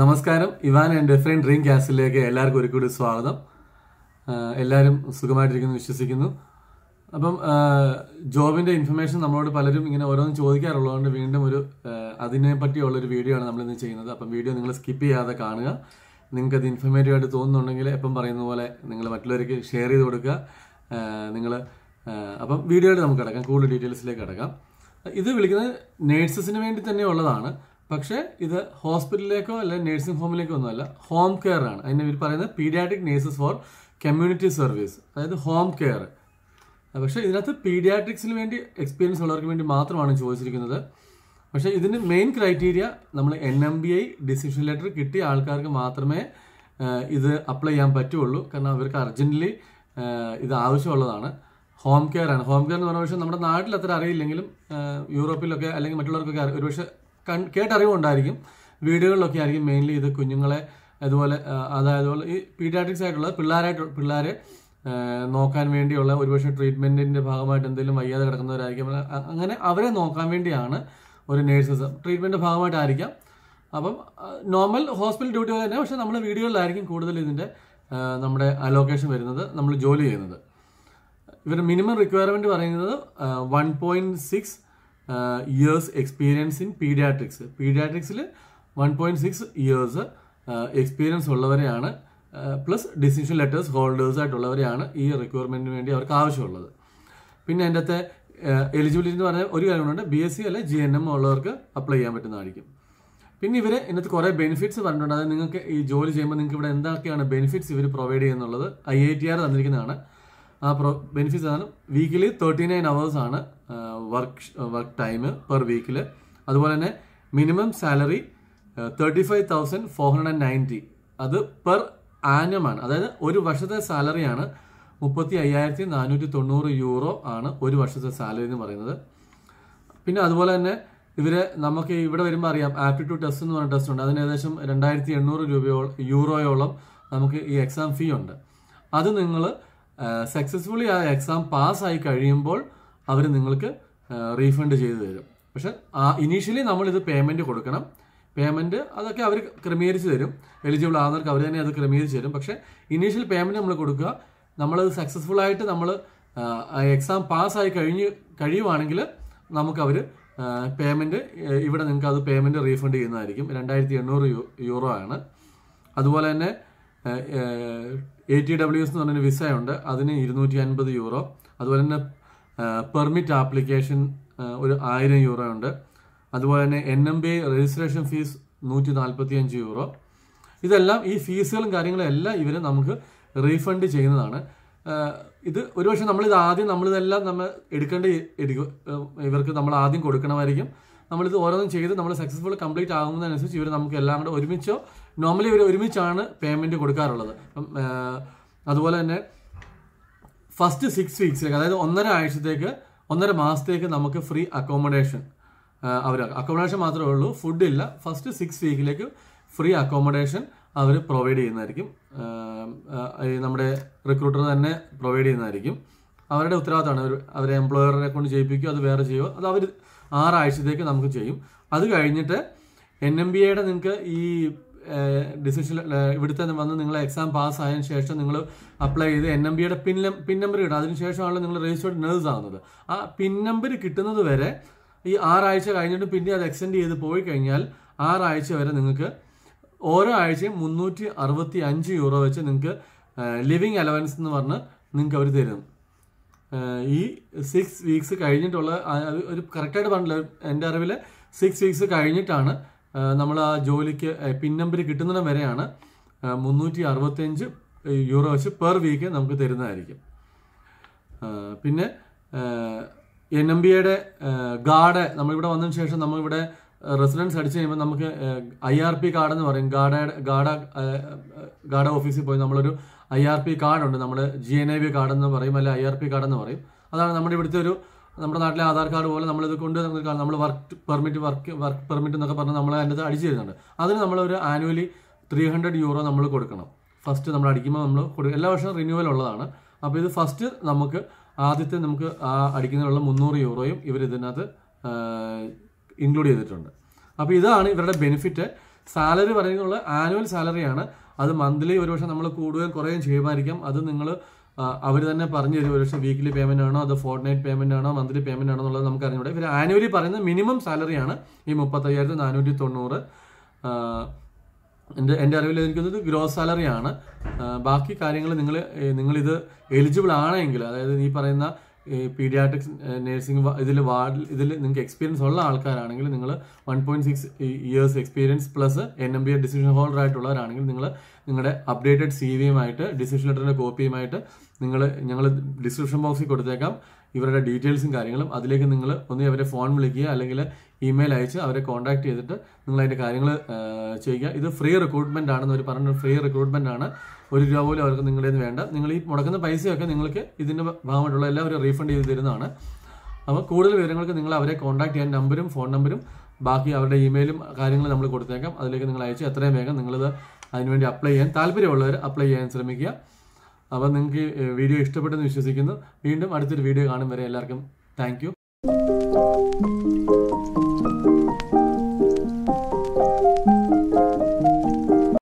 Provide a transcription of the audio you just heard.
നമസ്കാരം Evan and different dream ക്യാസ്റ്റിലേക്ക് എല്ലാവർക്കും ഒരു കൂടി സ്വാഗതം എല്ലാവരും സുഖമായിട്ടിരിക്കുന്നു വിശ്വസിക്കുന്നു അപ്പം ജോബിൻ്റെ ഇൻഫർമേഷൻ നമ്മളോട് പലരും ഇങ്ങനെ ഓരോന്ന് ചോദിക്കാറുള്ളതുകൊണ്ട് വീണ്ടും ഒരു അതിനെ ഒരു വീഡിയോ ആണ് നമ്മളിന്ന് ചെയ്യുന്നത് അപ്പം വീഡിയോ നിങ്ങൾ സ്കിപ്പ് ചെയ്യാതെ കാണുക നിങ്ങൾക്ക് അത് ഇൻഫർമേറ്റീവ് ആയിട്ട് തോന്നുന്നുണ്ടെങ്കിൽ എപ്പം പറയുന്ന പോലെ നിങ്ങൾ മറ്റുള്ളവർക്ക് ഷെയർ ചെയ്ത് കൊടുക്കുക നിങ്ങൾ അപ്പം വീഡിയോയിൽ നമുക്ക് കിടക്കാം കൂടുതൽ ഡീറ്റെയിൽസിലേക്ക് കിടക്കാം ഇത് വിളിക്കുന്നത് നേഴ്സസിന് വേണ്ടി തന്നെ ഉള്ളതാണ് പക്ഷേ ഇത് ഹോസ്പിറ്റലിലേക്കോ അല്ലെങ്കിൽ നഴ്സിംഗ് ഹോമിലേക്കോ ഒന്നുമല്ല ഹോം കെയർ ആണ് അതിന് ഇവർ പറയുന്നത് paediatric nurses for community service അതായത് ഹോം കെയർ പക്ഷേ ഇതിനകത്ത് പീഡിയാട്രിക്സിന് വേണ്ടി എക്സ്പീരിയൻസ് ഉള്ളവർക്ക് വേണ്ടി മാത്രമാണ് ചോദിച്ചിരിക്കുന്നത് പക്ഷേ ഇതിന് മെയിൻ ക്രൈറ്റീരിയ നമ്മൾ N M B I decision letter കിട്ടിയ ആൾക്കാർക്ക് മാത്രമേ ഇത് അപ്ലൈ ചെയ്യാൻ പറ്റുള്ളൂ കാരണം അവർക്ക് അർജൻറ്റ്ലി ഇത് ആവശ്യമുള്ളതാണ് ഹോം കെയർ ആണ് ഹോം കെയർ എന്ന് പറഞ്ഞ പക്ഷേ നമ്മുടെ നാട്ടിൽ അത്ര അറിയില്ലെങ്കിലും യൂറോപ്പിലൊക്കെ അല്ലെങ്കിൽ മറ്റുള്ളവർക്കൊക്കെ ഒരുപക്ഷെ കേട്ടറിവുണ്ടായിരിക്കും വീടുകളിലൊക്കെ ആയിരിക്കും മെയിൻലി ഇത് കുഞ്ഞുങ്ങളെ അതുപോലെ അതായത് ഈ പീഡിയാട്രിക്സ് ആയിട്ടുള്ള പിള്ളേരായിട്ട് പിള്ളേരെ നോക്കാൻ വേണ്ടിയുള്ള ഒരുപക്ഷെ ട്രീറ്റ്മെൻറ്റിൻ്റെ ഭാഗമായിട്ട് എന്തെങ്കിലും വയ്യാതെ കിടക്കുന്നവരായിരിക്കും അങ്ങനെ അവരെ നോക്കാൻ വേണ്ടിയാണ് ഒരു നേഴ്സസ് ട്രീറ്റ്മെൻറ്റ് ഭാഗമായിട്ടായിരിക്കാം അപ്പം നോർമൽ ഹോസ്പിറ്റൽ ഡ്യൂട്ടി തന്നെ പക്ഷേ നമ്മുടെ വീടുകളിലായിരിക്കും കൂടുതൽ ഇതിൻ്റെ നമ്മുടെ അലോക്കേഷൻ വരുന്നത് നമ്മൾ ജോലി ചെയ്യുന്നത് ഇവർ മിനിമം റിക്വയർമെൻറ്റ് പറയുന്നത് one point six years experience in paediatrics പീഡിയാട്രിക്സിൽ one point six years experience ഉള്ളവരെയാണ് പ്ലസ് ഡിസിഷൻ ലെറ്റേഴ്സ് ഹോൾഡേഴ്സ് ആയിട്ടുള്ളവരെയാണ് ഈ റിക്വയർമെൻറ്റിന് വേണ്ടി അവർക്ക് ആവശ്യമുള്ളത് പിന്നെ അതിൻ്റെ അകത്തെ എലിജിബിലിറ്റി uh, എന്ന് പറഞ്ഞാൽ ഒരു കാര്യമുണ്ട് ബി എസ് സി അല്ലെ ജി എൻ എം ഉള്ളവർക്ക് അപ്ലൈ ചെയ്യാൻ പറ്റുന്നതായിരിക്കും പിന്നെ ഇവർ ഇന്നത്തെ കുറേ ബെനിഫിറ്റ്സ് പറഞ്ഞിട്ടുണ്ട് അതായത് നിങ്ങൾക്ക് ഈ ജോലി ചെയ്യുമ്പോൾ നിങ്ങൾക്ക് ഇവിടെ എന്തൊക്കെയാണ് ബെനിഫിറ്റ്സ് ഇവർ പ്രൊവൈഡ് ചെയ്യുന്നുള്ളത് ഐ ഐ ടി ആർ തന്നിരിക്കുന്നതാണ് ബെനിഫിറ്റ്സ് ആണ് വീക്കിലി തേർട്ടി നയൻ അവേഴ്സ് ആണ് വർക്ക് വർക്ക് ടൈം പെർ വീക്കിൽ അതുപോലെ തന്നെ minimum salary thirty five thousand four hundred ninety അത് പെർ ആനമാണ് അതായത് ഒരു വർഷത്തെ സാലറിയാണ് മുപ്പത്തി അയ്യായിരത്തി നാനൂറ്റി തൊണ്ണൂറ് യൂറോ ആണ് ഒരു വർഷത്തെ സാലറി എന്ന് പറയുന്നത് പിന്നെ അതുപോലെ തന്നെ ഇവര് നമുക്ക് ഇവിടെ വരുമ്പോൾ അറിയാം ആപ്റ്റിറ്റ്യൂഡ് ടെസ്റ്റ് എന്ന് പറഞ്ഞ ടെസ്റ്റ് ഉണ്ട് അതിന് ഏകദേശം രണ്ടായിരത്തി എണ്ണൂറ് രൂപയോളം യൂറോയോളം നമുക്ക് ഈ എക്സാം ഫീ ഉണ്ട് അത് നിങ്ങൾ സക്സസ്ഫുള്ളി ആ എക്സാം പാസ്സായി കഴിയുമ്പോൾ അവർ നിങ്ങൾക്ക് റീഫണ്ട് ചെയ്തു തരും പക്ഷെ ഇനീഷ്യലി നമ്മളിത് പേയ്മെൻറ്റ് കൊടുക്കണം പേയ്മെൻറ്റ് അതൊക്കെ അവർ ക്രമീകരിച്ച് തരും എലിജിബിൾ ആകുന്നവർക്ക് അവർ തന്നെ അത് ക്രമീകരിച്ച് തരും പക്ഷെ ഇനീഷ്യൽ പേയ്മെൻറ്റ് നമ്മൾ കൊടുക്കുക നമ്മളത് സക്സസ്ഫുൾ ആയിട്ട് നമ്മൾ എക്സാം പാസ്സായി കഴിഞ്ഞ് കഴിയുവാണെങ്കിൽ നമുക്കവർ പേയ്മെൻറ്റ് ഇവിടെ നിങ്ങൾക്ക് അത് പേയ്മെൻറ്റ് റീഫണ്ട് ചെയ്യുന്നതായിരിക്കും രണ്ടായിരത്തി എണ്ണൂറ് യൂറോ ആണ് അതുപോലെ തന്നെ എ ടി ഡബ്ല്യു എസ് എന്ന് പറഞ്ഞൊരു വിസ ഉണ്ട് അതിന് ഇരുന്നൂറ്റി അൻപത് യൂറോ അതുപോലെ തന്നെ പെർമിറ്റ് ആപ്ലിക്കേഷൻ ഒരു ആയിരം യൂറോ ഉണ്ട് അതുപോലെ തന്നെ N M B registration fees നൂറ്റി നാൽപ്പത്തി അഞ്ച് യൂറോ ഇതെല്ലാം ഈ ഫീസുകളും കാര്യങ്ങളും എല്ലാം ഇവർ നമുക്ക് റീഫണ്ട് ചെയ്യുന്നതാണ് ഇത് ഒരുപക്ഷെ നമ്മളിത് ആദ്യം നമ്മളിതെല്ലാം നമ്മൾ എടുക്കേണ്ട ഇവർക്ക് നമ്മൾ ആദ്യം കൊടുക്കണമായിരിക്കും നമ്മളിത് ഓരോന്നും ചെയ്ത് നമ്മൾ സക്സസ്ഫുൾ കംപ്ലീറ്റ് ആകുന്നതനുസരിച്ച് ഇവർ നമുക്ക് എല്ലാം കൂടെ ഒരുമിച്ചോ നോർമലി ഇവർ ഒരുമിച്ചാണ് പേയ്മെൻറ്റ് കൊടുക്കാറുള്ളത് അപ്പം അതുപോലെ തന്നെ ഫസ്റ്റ് സിക്സ് വീക്സിലേക്ക് അതായത് ഒന്നര ആഴ്ചത്തേക്ക് ഒന്നര മാസത്തേക്ക് നമുക്ക് ഫ്രീ അക്കോമഡേഷൻ അവർ അക്കോമഡേഷൻ മാത്രമേ ഉള്ളൂ ഫുഡ് ഇല്ല ഫസ്റ്റ് സിക്സ് വീക്കിലേക്ക് ഫ്രീ അക്കോമഡേഷൻ അവർ പ്രൊവൈഡ് ചെയ്യുന്നതായിരിക്കും നമ്മുടെ റിക്രൂട്ടർ തന്നെ പ്രൊവൈഡ് ചെയ്യുന്നതായിരിക്കും അവരുടെ ഉത്തരവാദിത്തമാണ് അവർ അവരെ എംപ്ലോയറെ കൊണ്ട് ചെയ്യിപ്പിക്കുക അത് വേറെ ചെയ്യുക അത് അവർ ആറാഴ്ചത്തേക്ക് നമുക്ക് ചെയ്യും അത് കഴിഞ്ഞിട്ട് എൻ എം ബി എയുടെ നിങ്ങൾക്ക് ഈ ഡിസിഷൻ ഇവിടുത്തെ വന്ന് നിങ്ങൾ എക്സാം പാസ് ആയതിനു ശേഷം നിങ്ങൾ അപ്ലൈ ചെയ്ത് എൻ എം ബിയുടെ പിൻ പിൻ നമ്പർ കിട്ടും അതിനുശേഷമാണല്ലോ നിങ്ങൾ രജിസ്റ്റേഡ് നേഴ്സ് ആവുന്നത് ആ പിൻ നമ്പർ കിട്ടുന്നത് വരെ ഈ ആറാഴ്ച കഴിഞ്ഞിട്ട് പിന്നെ അത് എക്സ്റ്റെൻഡ് ചെയ്ത് പോയി കഴിഞ്ഞാൽ ആറാഴ്ച വരെ നിങ്ങൾക്ക് ഓരോ ആഴ്ചയും മുന്നൂറ്റി അറുപത്തി അഞ്ച് യൂറോ വെച്ച് നിങ്ങൾക്ക് ലിവിങ് അലവൻസ് എന്ന് പറഞ്ഞ് നിങ്ങൾക്ക് അവർ തരും ഈ സിക്സ് വീക്സ് കഴിഞ്ഞിട്ടുള്ള ഒരു കറക്റ്റായിട്ട് പറഞ്ഞില്ല എൻ്റെ അറിവിൽ സിക്സ് വീക്സ് കഴിഞ്ഞിട്ടാണ് നമ്മൾ ആ ജോലിക്ക് പിൻ നമ്പർ കിട്ടുന്നിടം വരെയാണ് മുന്നൂറ്റി അറുപത്തഞ്ച് യൂറോ വെച്ച് പെർ വീക്ക് നമുക്ക് തരുന്നതായിരിക്കും പിന്നെ എൻ എം ബി എയുടെ ഗാഡ് നമ്മളിവിടെ വന്നതിന് ശേഷം നമ്മളിവിടെ റെസിഡൻസ് അടിച്ച് കഴിയുമ്പോൾ നമുക്ക് ഐ ആർ പി കാർഡ് എന്ന് പറയും ഗാർഡ ഗാഡ ഗാഡ ഓഫീസിൽ പോയി നമ്മളൊരു ഐ ആർ പി കാർഡുണ്ട് നമ്മൾ ജി എൻ ഐ ബി കാർഡെന്ന് പറയും അല്ലെങ്കിൽ ഐ ആർ പി കാർഡെന്ന് പറയും അതാണ് നമ്മുടെ ഇവിടുത്തെ ഒരു നമ്മുടെ നാട്ടിലെ ആധാർ കാർഡ് പോലെ നമ്മളിത് കൊണ്ട് നമ്മൾ work permit work work permit എന്നൊക്കെ പറഞ്ഞ് നമ്മൾ അതിൻ്റെ അടിച്ചു തരുന്നുണ്ട് അതിന് നമ്മളൊരു ആനുവലി ത്രീ ഹൺഡ്രഡ് യൂറോ നമ്മൾ കൊടുക്കണം ഫസ്റ്റ് നമ്മൾ അടിക്കുമ്പോൾ നമ്മൾ കൊടുക്കും എല്ലാ വർഷവും റിന്യൂവൽ ഉള്ളതാണ് അപ്പോൾ ഇത് ഫസ്റ്റ് നമുക്ക് ആദ്യത്തെ നമുക്ക് ആ അടിക്കുന്നതിനുള്ള മുന്നൂറ് യൂറോയും ഇവർ ഇതിനകത്ത് ഇൻക്ലൂഡ് ചെയ്തിട്ടുണ്ട് അപ്പോൾ ഇതാണ് ഇവരുടെ ബെനിഫിറ്റ് സാലറി പറയുന്നുള്ള ആനുവൽ സാലറിയാണ് അത് മന്ത്ലി ഒരുപക്ഷെ നമ്മൾ കൂടുകയും കുറയുകയും ചെയ്യുമായിരിക്കും അത് നിങ്ങൾ അവർ തന്നെ പറഞ്ഞു തരും ഒരുപക്ഷെ വീക്കിലി പേയ്മെന്റ് ആണോ അത് ഫോർട്ട് നൈറ്റ് പേയ്മെന്റ് ആണോ മന്ത്ലി പേയ്മെന്റ് ആണോ എന്നുള്ളത് നമുക്ക് അറിഞ്ഞൂടെ പിന്നെ ആനുവലി പറയുന്നത് മിനിമം സാലറിയാണ് ഈ മുപ്പത്തയ്യായിരത്തി നാനൂറ്റി തൊണ്ണൂറ് എൻ്റെ എൻ്റെ അറിവിൽ എനിക്കൊന്നത് ഗ്രോസ് സാലറിയാണ് ബാക്കി കാര്യങ്ങൾ നിങ്ങൾ നിങ്ങളിത് എലിജിബിൾ ആണെങ്കിൽ അതായത് ഈ പറയുന്ന പീഡിയാട്രിക്സ് നേഴ്സിംഗ് ഇതിൽ വാർഡിൽ ഇതിൽ നിങ്ങൾക്ക് എക്സ്പീരിയൻസ് ഉള്ള ആൾക്കാരാണെങ്കിൽ നിങ്ങൾ one point six years experience plus N M B A decision holder ആയിട്ടുള്ളവരാണെങ്കിൽ നിങ്ങൾ നിങ്ങളുടെ അപ്ഡേറ്റഡ് സി വിയുമായിട്ട് ഡിസിഷൻ ലെറ്ററിൻ്റെ കോപ്പിയുമായിട്ട് നിങ്ങൾ ഞങ്ങൾ ഡിസ്ക്രിപ്ഷൻ ബോക്സിൽ കൊടുത്തേക്കാം ഇവരുടെ ഡീറ്റെയിൽസും കാര്യങ്ങളും അതിലേക്ക് നിങ്ങൾ ഒന്ന് അവരെ ഫോൺ വിളിക്കുക അല്ലെങ്കിൽ ഇമെയിൽ അയച്ച് അവരെ കോൺടാക്ട് ചെയ്തിട്ട് നിങ്ങൾ അതിൻ്റെ കാര്യങ്ങൾ ചെയ്യുക ഇത് ഫ്രീ റിക്രൂട്ട്മെൻ്റ് ആണെന്ന് അവർ പറഞ്ഞു ഫ്രീ റിക്രൂട്ട്മെൻ്റ് ആണ് ഒരു രൂപ പോലും അവർക്ക് നിങ്ങളുടെ വേണ്ട നിങ്ങൾ ഈ മുടക്കുന്ന പൈസയൊക്കെ നിങ്ങൾക്ക് ഇതിൻ്റെ ഭാഗമായിട്ടുള്ള അവർ റീഫണ്ട് ചെയ്ത് തരുന്നതാണ് അപ്പോൾ കൂടുതൽ വിവരങ്ങൾക്ക് നിങ്ങൾ അവരെ കോൺടാക്ട് ചെയ്യാൻ നമ്പരും ഫോൺ നമ്പരും ബാക്കി അവരുടെ ഇമെയിലും കാര്യങ്ങളും നമ്മൾ കൊടുത്തേക്കാം അതിലേക്ക് നിങ്ങൾ അയച്ച് എത്രയും വേഗം നിങ്ങളിത് അതിനുവേണ്ടി അപ്ലൈ ചെയ്യാൻ താല്പര്യമുള്ളവർ അപ്ലൈ ചെയ്യാൻ ശ്രമിക്കുക അപ്പോൾ നിങ്ങൾക്ക് വീഡിയോ ഇഷ്ടപ്പെട്ടെന്ന് വിശ്വസിക്കുന്നു വീണ്ടും അടുത്തൊരു വീഡിയോ കാണും വരെ എല്ലാവർക്കും താങ്ക്